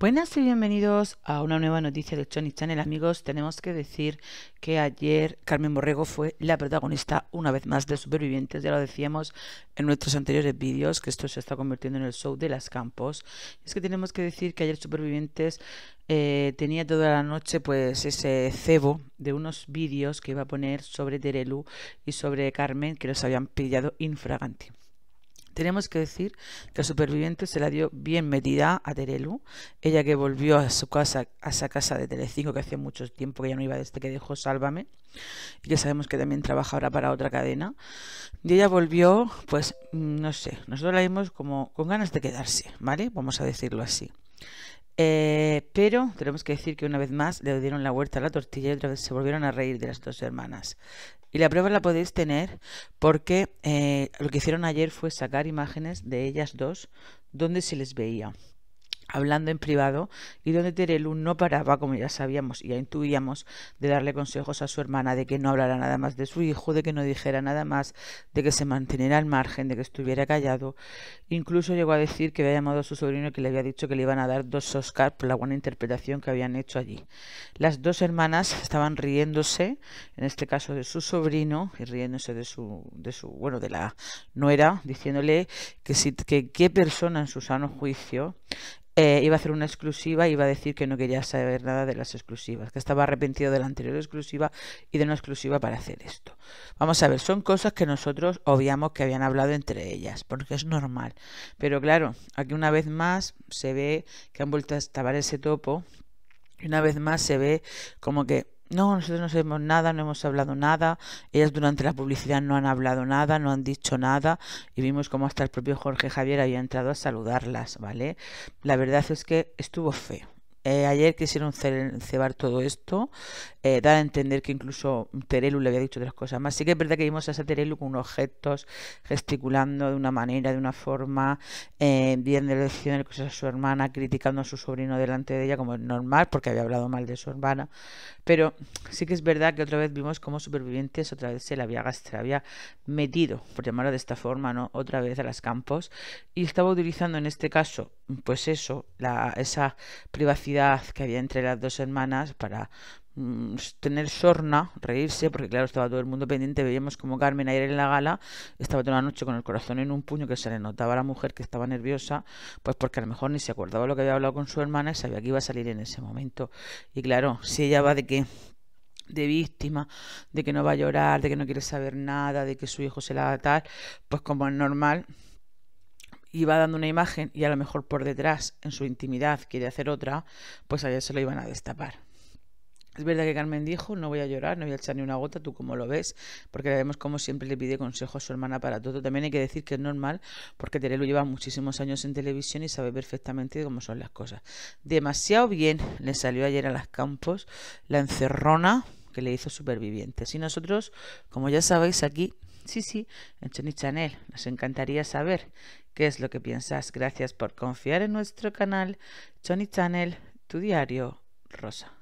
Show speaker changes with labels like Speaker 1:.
Speaker 1: Buenas y bienvenidos a una nueva noticia de Choni Channel, amigos. Tenemos que decir que ayer Carmen Borrego fue la protagonista una vez más de Supervivientes. Ya lo decíamos en nuestros anteriores vídeos que esto se está convirtiendo en el show de las campos. Es que tenemos que decir que ayer Supervivientes eh, tenía toda la noche pues ese cebo de unos vídeos que iba a poner sobre Terelu y sobre Carmen que los habían pillado infraganti. Tenemos que decir que el superviviente se la dio bien metida a Terelu, ella que volvió a su casa, a esa casa de Telecinco que hacía mucho tiempo que ya no iba desde que dejó Sálvame, y que sabemos que también trabaja ahora para otra cadena. Y ella volvió, pues, mm, no sé, nosotros la vimos como con ganas de quedarse, ¿vale? Vamos a decirlo así. Eh, pero tenemos que decir que una vez más le dieron la vuelta a la tortilla y otra vez se volvieron a reír de las dos hermanas. Y la prueba la podéis tener porque eh, lo que hicieron ayer fue sacar imágenes de ellas dos donde se les veía hablando en privado y donde Terelu no paraba, como ya sabíamos y ya intuíamos, de darle consejos a su hermana de que no hablara nada más de su hijo, de que no dijera nada más, de que se manteniera al margen, de que estuviera callado. Incluso llegó a decir que había llamado a su sobrino y que le había dicho que le iban a dar dos Oscars por la buena interpretación que habían hecho allí. Las dos hermanas estaban riéndose, en este caso de su sobrino y riéndose de su, de su bueno, de la nuera, diciéndole que si que qué persona en su sano juicio eh, iba a hacer una exclusiva y iba a decir que no quería saber nada de las exclusivas, que estaba arrepentido de la anterior exclusiva y de una exclusiva para hacer esto. Vamos a ver, son cosas que nosotros obviamos que habían hablado entre ellas, porque es normal. Pero claro, aquí una vez más se ve que han vuelto a estabar ese topo y una vez más se ve como que no, nosotros no sabemos nada, no hemos hablado nada, ellas durante la publicidad no han hablado nada, no han dicho nada y vimos cómo hasta el propio Jorge Javier había entrado a saludarlas, ¿vale? La verdad es que estuvo fe. Eh, ayer quisieron cebar todo esto, eh, dar a entender que incluso Terelu le había dicho otras cosas más. Sí que es verdad que vimos a esa Terelu con objetos, gesticulando de una manera, de una forma, eh, lecciones a su hermana, criticando a su sobrino delante de ella, como es normal, porque había hablado mal de su hermana. Pero sí que es verdad que otra vez vimos como supervivientes, otra vez se la había, había metido, por llamarlo de esta forma, ¿no? otra vez a las campos, y estaba utilizando en este caso, pues eso, esa privacidad que había entre las dos hermanas para mm, tener sorna, reírse, porque claro, estaba todo el mundo pendiente, veíamos como Carmen ayer en la gala estaba toda la noche con el corazón en un puño que se le notaba a la mujer que estaba nerviosa, pues porque a lo mejor ni se acordaba lo que había hablado con su hermana sabía que iba a salir en ese momento. Y claro, si ella va de que de víctima, de que no va a llorar, de que no quiere saber nada, de que su hijo se la va tal, pues como es normal, y va dando una imagen y a lo mejor por detrás, en su intimidad, quiere hacer otra, pues ayer se lo iban a destapar. Es verdad que Carmen dijo, no voy a llorar, no voy a echar ni una gota, tú como lo ves, porque vemos como siempre le pide consejo a su hermana para todo. También hay que decir que es normal, porque Terelu lleva muchísimos años en televisión y sabe perfectamente cómo son las cosas. Demasiado bien le salió ayer a las campos la encerrona que le hizo superviviente. Y nosotros, como ya sabéis, aquí sí, en Johnny Channel. Nos encantaría saber qué es lo que piensas. Gracias por confiar en nuestro canal Johnny Channel, tu diario rosa.